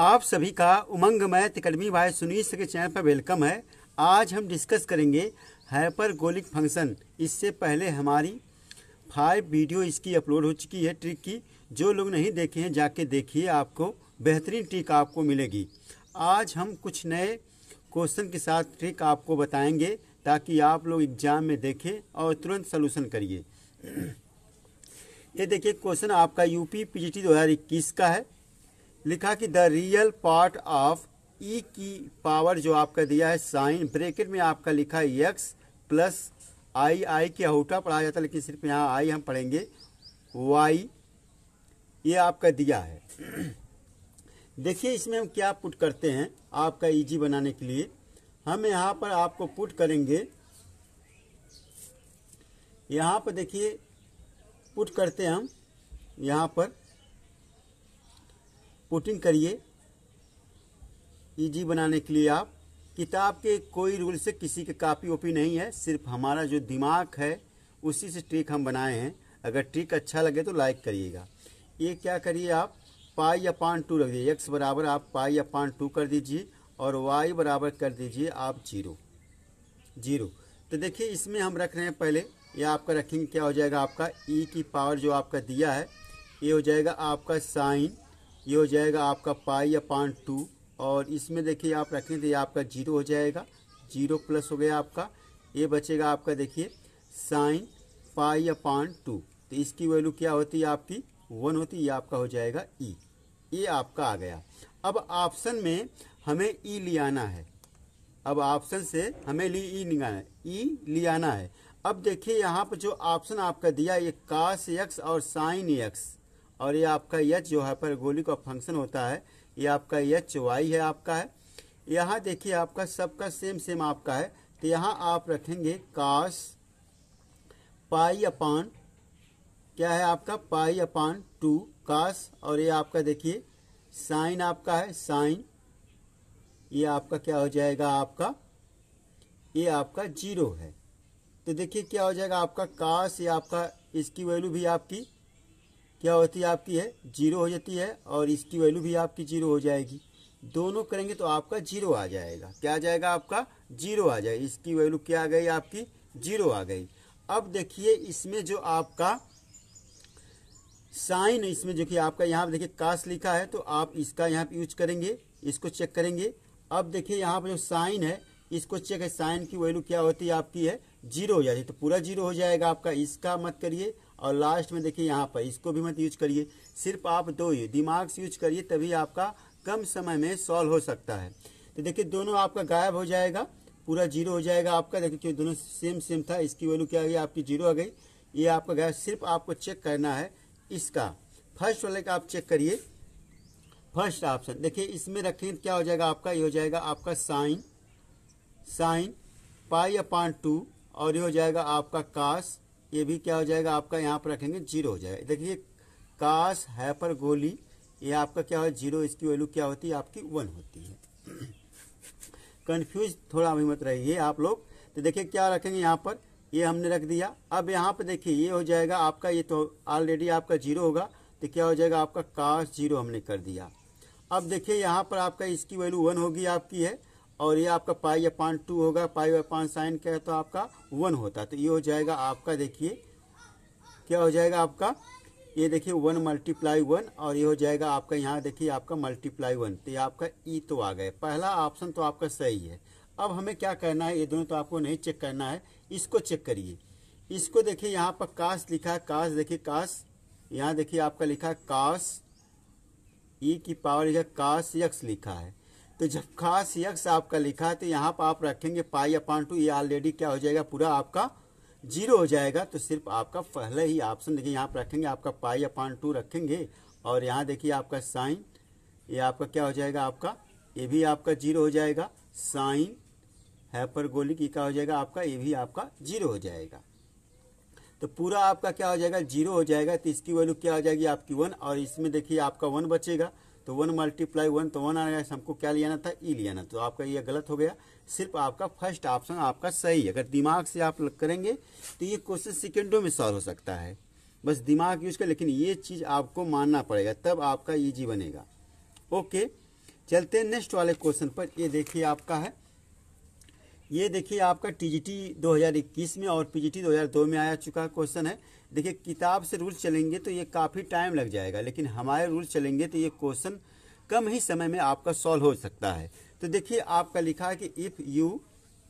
आप सभी का उमंग मैथ अकेडमी भाई सुनील के चैनल पर वेलकम है आज हम डिस्कस करेंगे हाइपरगोलिक फंक्शन इससे पहले हमारी फाइव वीडियो इसकी अपलोड हो चुकी है ट्रिक की जो लोग नहीं देखे हैं जाके देखिए आपको बेहतरीन ट्रिक आपको मिलेगी आज हम कुछ नए क्वेश्चन के साथ ट्रिक आपको बताएंगे ताकि आप लोग एग्जाम में देखें और तुरंत सोलूशन करिए ये देखिए क्वेश्चन आपका यूपी पीजीटी 2021 का है लिखा कि द रियल पार्ट ऑफ ई की पावर जो आपका दिया है साइन ब्रेकेट में आपका लिखा यक्स प्लस आई आई के अहूटा पढ़ा जाता है लेकिन सिर्फ यहाँ आई हम पढ़ेंगे वाई ये आपका दिया है देखिए इसमें हम क्या पुट करते हैं आपका इजी बनाने के लिए हम यहाँ पर आपको पुट करेंगे यहाँ पर देखिए पुट करते हैं हम यहाँ पर कोटिंग करिए ईजी e बनाने के लिए आप किताब के कोई रूल से किसी के कापी ओपी नहीं है सिर्फ हमारा जो दिमाग है उसी से ट्रिक हम बनाए हैं अगर ट्रिक अच्छा लगे तो लाइक करिएगा ये क्या करिए आप पाई अपान टू रख दीजिए एक्स बराबर आप पाई अपान टू कर दीजिए और वाई बराबर कर दीजिए आप जीरो जीरो तो देखिए इसमें हम रख रहे हैं पहले ये आपका रखेंगे क्या हो जाएगा आपका ई e की पावर जो आपका दिया है ये हो जाएगा आपका साइन ये हो जाएगा आपका पाई या पान टू और इसमें देखिए आप रखें तो ये आपका जीरो हो जाएगा जीरो प्लस हो गया आपका ये बचेगा आपका देखिए साइन पाई या पॉइंट टू तो इसकी वैल्यू क्या होती है आपकी वन होती है ये आपका हो जाएगा ई ये आपका आ गया अब ऑप्शन में हमें ई ले आना है अब ऑप्शन से हमें ली ई निकालना है ई आना है अब देखिए यहाँ पर जो ऑप्शन आपका दिया ये काश यक्स और साइन यक्स और ये आपका यच जो है गोली का फंक्शन होता है ये आपका यच वाई है आपका है यहाँ देखिए आपका सबका सेम सेम आपका है तो यहाँ आप रखेंगे कास पाई अपान क्या है आपका पाई अपान टू कास और ये आपका देखिए साइन आपका है साइन ये आपका क्या हो जाएगा आपका ये आपका जीरो है तो देखिए क्या हो जाएगा आपका कास ये आपका इसकी वैल्यू भी आपकी क्या होती है आपकी है जीरो हो जाती है और इसकी वैल्यू भी आपकी जीरो हो जाएगी दोनों करेंगे तो आपका जीरो आ जाएगा क्या आ जाएगा आपका जीरो आ जाएगा इसकी वैल्यू क्या आ गई आपकी जीरो आ गई अब देखिए इसमें जो आपका साइन इसमें जो कि आपका यहाँ पर देखिए काश लिखा है तो आप इसका यहाँ पर यूज करेंगे इसको चेक करेंगे अब देखिए यहाँ पर जो साइन है इसको चेक है साइन की वैल्यू क्या होती है आपकी है जीरो हो जाती है तो पूरा जीरो हो जाएगा आपका इसका मत करिए और लास्ट में देखिए यहाँ पर इसको भी मत यूज करिए सिर्फ आप दो ही दिमाग से यूज करिए तभी आपका कम समय में सॉल्व हो सकता है तो देखिए दोनों आपका गायब हो जाएगा पूरा जीरो हो जाएगा आपका देखिए क्यों दोनों सेम सेम था इसकी वैल्यू क्या आ गई आपकी जीरो आ गई ये आपका गायब सिर्फ आपको चेक करना है इसका फर्स्ट वाले का आप चेक करिए फर्स्ट ऑप्शन देखिए इसमें रखें तो क्या हो जाएगा आपका ये हो जाएगा आपका sine sine pi upon two और ये हो जाएगा आपका काश ये भी क्या हो जाएगा आपका यहाँ पर रखेंगे जीरो हो जाएगा देखिए कास हैपर गोली ये आपका क्या हो जीरो इसकी वैल्यू क्या होती है आपकी वन होती है कन्फ्यूज थोड़ा अभी मत रहिए आप लोग तो देखिए क्या रखेंगे यहाँ पर ये हमने रख दिया अब यहाँ पर देखिए ये हो जाएगा आपका ये तो ऑलरेडी आपका जीरो होगा तो क्या हो जाएगा आपका काश जीरो हमने कर दिया अब देखिए यहाँ पर आपका इसकी वैल्यू वन होगी आपकी है और ये आपका पाई अपान टू होगा पाई अपान साइन क्या है तो आपका वन होता है तो ये हो जाएगा आपका देखिए क्या हो जाएगा आपका ये देखिए वन मल्टीप्लाई वन और ये हो जाएगा आपका यहाँ देखिए आपका मल्टीप्लाई वन तो ये आपका ई तो आ गए पहला ऑप्शन तो आपका सही है अब हमें क्या करना है ये दोनों तो आपको नहीं चेक करना है इसको चेक करिए इसको देखिए यहाँ पर काश लिखा है काश देखिए काश यहाँ देखिए आपका लिखा है काश ई की पावर लिखा काश यक्स लिखा है तो जब खास यक्स आपका लिखा है तो यहाँ पर आप रखेंगे पाई अपान टू ये ऑलरेडी क्या हो जाएगा पूरा आपका जीरो हो जाएगा तो सिर्फ आपका पहला ही ऑप्शन देखिए यहाँ पर रखेंगे आपका पाई अपान टू रखेंगे और यहाँ देखिए आपका साइन ये आपका क्या हो जाएगा आपका ये भी आपका जीरो हो जाएगा साइन हैपरगोलिक ये क्या हो जाएगा आपका ये भी आपका जीरो हो जाएगा तो पूरा आपका क्या हो जाएगा जीरो हो जाएगा तो इसकी वैल्यू क्या हो जाएगी आपकी वन और इसमें देखिए आपका वन बचेगा तो वन मल्टीप्लाई वन तो वन आ गया हमको क्या लिया था ई लिया तो आपका ये गलत हो गया सिर्फ आपका फर्स्ट ऑप्शन आपका सही है अगर दिमाग से आप करेंगे तो ये क्वेश्चन सेकेंडों में सॉल्व हो सकता है बस दिमाग यूज कर लेकिन ये चीज़ आपको मानना पड़ेगा तब आपका ईजी बनेगा ओके चलते हैं नेक्स्ट वाले क्वेश्चन पर ये देखिए आपका है ये देखिए आपका टीजीटी 2021 में और पीजीटी 2002 में आया चुका क्वेश्चन है देखिए किताब से रूल चलेंगे तो ये काफ़ी टाइम लग जाएगा लेकिन हमारे रूल चलेंगे तो ये क्वेश्चन कम ही समय में आपका सॉल्व हो सकता है तो देखिए आपका लिखा है कि if u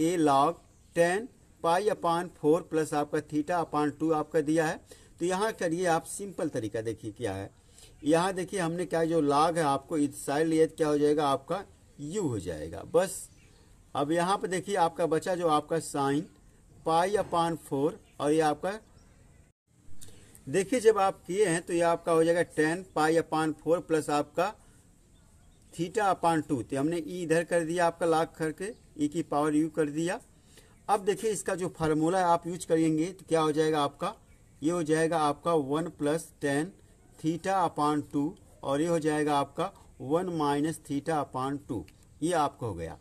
a log tan pi upon four plus आपका थीटा अपान टू आपका दिया है तो यहाँ करिए आप सिंपल तरीका देखिए क्या है यहाँ देखिए हमने क्या जो लाग है आपको इत साइड लिया क्या हो जाएगा आपका यू हो जाएगा बस अब यहाँ पर देखिए आपका बचा जो आपका साइन पाई अपान फोर और ये आपका देखिए जब आप किए हैं तो ये आपका हो जाएगा tan pi upon four plus आपका थीटा अपान टू तो हमने ई इधर कर दिया आपका लाख करके ई की पावर यू कर दिया अब देखिए इसका जो फार्मूला आप यूज करेंगे तो क्या हो जाएगा आपका ये हो जाएगा आपका one plus tan theta upon two और ये हो जाएगा आपका one minus theta upon two ये आपका हो गया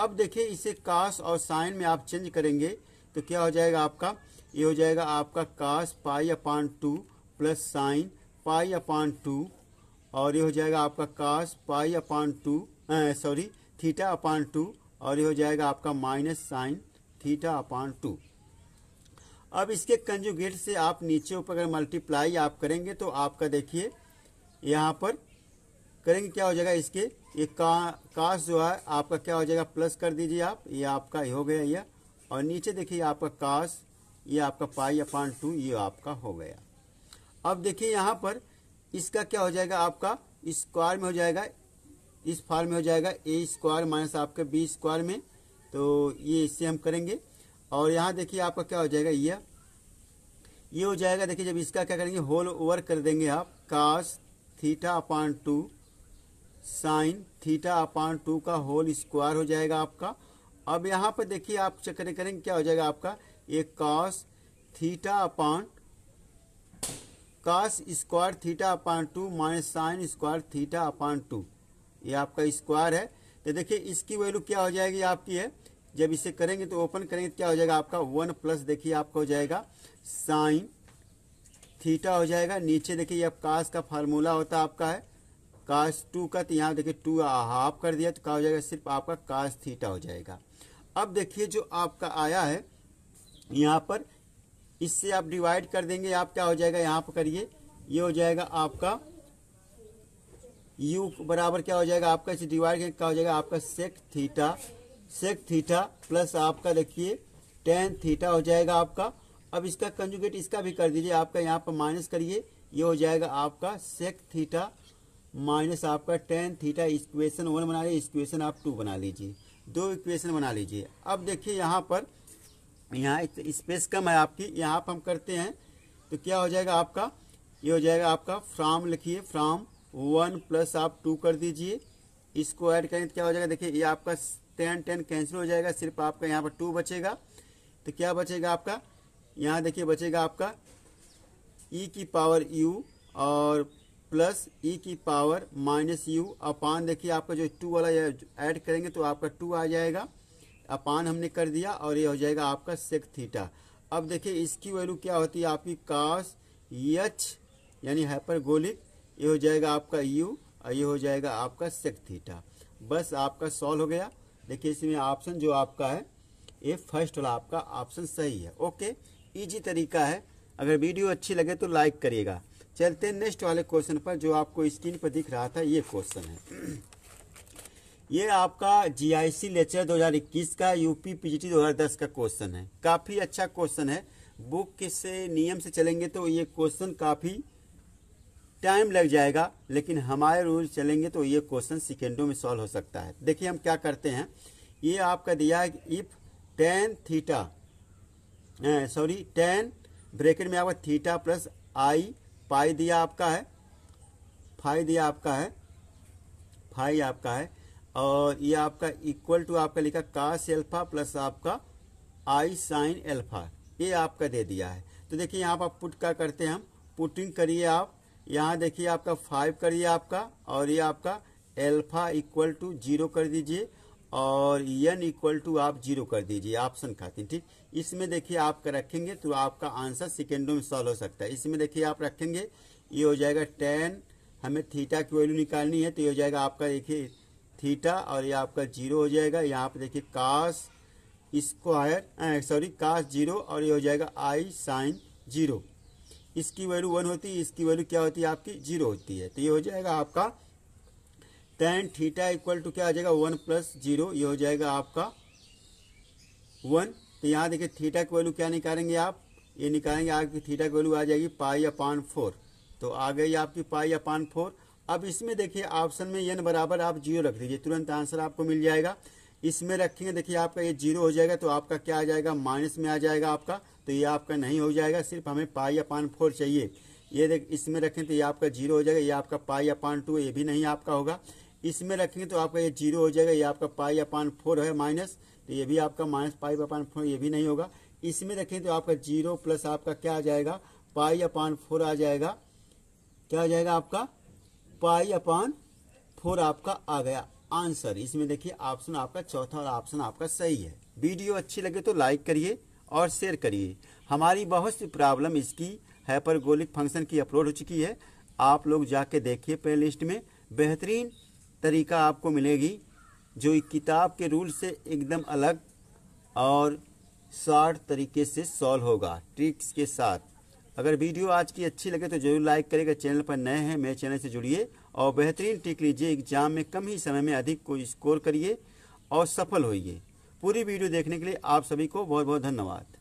अब देखिए इसे कास और साइन में आप चेंज करेंगे तो क्या हो जाएगा आपका ये हो जाएगा आपका cos pi upon two plus sine pi upon two और ये हो जाएगा आपका cos pi upon two sorry theta upon two और ये हो जाएगा आपका minus sine theta upon two अब इसके कंजुगेट से आप नीचे ऊपर अगर मल्टीप्लाई आप करेंगे तो आपका देखिए यहाँ पर करेंगे क्या हो जाएगा इसके ये का कास्ट जो है आपका क्या हो जाएगा प्लस कर दीजिए आप ये आपका हो गया ये और नीचे देखिए आपका कास ये आपका पाई अपान टू ये आपका हो गया अब देखिए यहाँ पर इसका क्या हो जाएगा आपका स्क्वायर में हो जाएगा इस फॉर्म में हो जाएगा ए स्क्वायर माइनस आपके बी स्क्वायर में तो ये इससे हम करेंगे और यहाँ देखिए आपका क्या हो जाएगा ये ये हो जाएगा देखिए जब इसका क्या करेंगे होल ओवर कर देंगे आप cos theta upon two sine theta upon two का होल स्क्वायर हो जाएगा आपका अब यहाँ पर देखिए आप चेक करेंगे क्या हो जाएगा आपका ये cos theta upon cos square theta upon two minus sine square theta upon two ये आपका स्क्वायर है तो देखिए इसकी वैल्यू क्या हो जाएगी आपकी है जब इसे करेंगे तो ओपन करेंगे तो क्या हो जाएगा आपका वन प्लस देखिए आपका हो जाएगा साइन थीटा हो जाएगा नीचे देखिए अब कास का फार्मूला होता है आपका है कास टू का तो यहाँ देखिए टू हाफ कर दिया तो क्या हो जाएगा सिर्फ आपका कास थीटा हो जाएगा अब देखिए जो आपका आया है यहाँ पर इससे आप डिवाइड कर देंगे आप क्या हो जाएगा यहाँ पर करिए ये हो जाएगा आपका यू बराबर क्या हो जाएगा आपका इसे डिवाइड करें क्या हो जाएगा आपका sec theta sec theta plus आपका देखिए टेन थीटा हो जाएगा आपका अब इसका कंजुगेट इसका भी कर दीजिए आपका यहाँ पर माइनस करिए ये हो जाएगा आपका सेक थीटा माइनस आपका टेन थीटा इक्वेशन वन बना लीजिए इक्वेशन आप टू बना लीजिए दो इक्वेशन बना लीजिए अब देखिए यहाँ पर यहाँ स्पेस कम है आपकी यहाँ पर हम करते हैं तो क्या हो जाएगा आपका ये हो जाएगा आपका फ्राम लिखिए फ्राम वन प्लस आप टू कर दीजिए इसको ऐड करें तो क्या हो जाएगा देखिए ये आपका टेन टेन कैंसिल हो जाएगा सिर्फ आपका यहाँ पर टू बचेगा तो क्या बचेगा आपका यहाँ देखिए बचेगा आपका ई e की पावर यू और प्लस ई e की पावर माइनस यू अपान देखिए आपका जो टू वाला ऐड करेंगे तो आपका टू आ जाएगा अपान हमने कर दिया और ये हो जाएगा आपका सेक थीटा अब देखिए इसकी वैल्यू क्या होती है आपकी काश यच यानी हाइपरगोलिक ये हो जाएगा आपका यू और ये हो जाएगा आपका सेक थीटा बस आपका सॉल्व हो गया देखिए इसमें ऑप्शन जो आपका है ये फर्स्ट वाला आपका ऑप्शन सही है ओके इजी तरीका है अगर वीडियो अच्छी लगे तो लाइक करिएगा चलते नेक्स्ट वाले क्वेश्चन पर जो आपको स्क्रीन पर दिख रहा था ये क्वेश्चन है ये आपका जीआईसी लेक्चर 2021 का यूपी पीजीटी 2010 का क्वेश्चन है काफी अच्छा क्वेश्चन है बुक किससे नियम से चलेंगे तो ये क्वेश्चन काफी टाइम लग जाएगा लेकिन हमारे रूल चलेंगे तो ये क्वेश्चन सेकेंडो में सॉल्व हो सकता है देखिए हम क्या करते हैं ये आपका दिया है if tan theta sorry tan bracket में आपका थीटा प्लस आई पाई दिया आपका है फाई दिया आपका है फाई आपका है और ये आपका इक्वल टू आपका लिखा कास एल्फा प्लस आपका आई साइन एल्फा ये आपका दे दिया है तो देखिए यहाँ पर पुट क्या करते हैं हम पुटिंग करिए आप यहाँ देखिए आपका फाइव करिए आपका और ये आपका एल्फा इक्वल टू जीरो कर दीजिए और एन इक्वल टू आप जीरो कर दीजिए ऑप्शन खाते ठीक इसमें देखिए आप रखेंगे तो आपका आंसर सेकेंडों में सॉल्व हो सकता है इसमें देखिए आप रखेंगे ये हो जाएगा टेन हमें थीटा की वैल्यू निकालनी है तो ये हो जाएगा आपका देखिए थीटा और ये आपका जीरो हो जाएगा यहाँ पर देखिए cos square sorry cos zero और ये हो जाएगा आई साइन जीरो इसकी वैल्यू वन होती है इसकी वैल्यू क्या होती है आपकी जीरो होती है तो ये हो जाएगा आपका टेन थीटा इक्वल टू क्या आ जाएगा वन प्लस जीरो ये हो जाएगा आपका वन तो यहाँ देखिए थीटा की वैल्यू क्या निकालेंगे आप ये निकालेंगे आपकी थीटा की वैल्यू आ जाएगी पाई अपान फोर तो आ गई आपकी पाई अपान फोर अब इसमें देखिए ऑप्शन में एन बराबर आप जीरो रख दीजिए तुरंत आंसर आपको मिल जाएगा इसमें रखेंगे देखिए आपका ये जीरो हो जाएगा तो आपका क्या आ जाएगा माइनस में आ जाएगा आपका तो ये आपका नहीं हो जाएगा सिर्फ हमें पाई अपान फोर चाहिए ये देख इसमें रखें तो ये आपका जीरो हो जाएगा ये आपका पाई अपान टू ये भी नहीं आपका होगा इसमें रखेंगे तो आपका ये जीरो हो जाएगा ये आपका पाई अपान फोर है माइनस तो ये भी आपका माइनस पाई अपान फोर ये भी नहीं होगा इसमें रखेंगे तो आपका जीरो प्लस आपका क्या आ जाएगा पाई अपान फोर आ जाएगा क्या आ जाएगा आपका पाई अपान फोर आपका आ गया आंसर इसमें देखिए ऑप्शन आपका चौथा और ऑप्शन आपका सही है वीडियो अच्छी लगे तो लाइक करिए और शेयर करिए हमारी बहुत सी प्रॉब्लम इसकी हाइपरगोलिक फंक्शन की अपलोड हो चुकी है आप लोग जाके देखिए प्ले लिस्ट में बेहतरीन तरीका आपको मिलेगी जो किताब के रूल से एकदम अलग और शॉर्ट तरीके से सॉल्व होगा ट्रिक्स के साथ अगर वीडियो आज की अच्छी लगे तो जरूर लाइक करेगा चैनल पर नए हैं मेरे चैनल से जुड़िए और बेहतरीन ट्रिक लीजिए एग्जाम में कम ही समय में अधिक को स्कोर करिए और सफल होइए पूरी वीडियो देखने के लिए आप सभी को बहुत बहुत धन्यवाद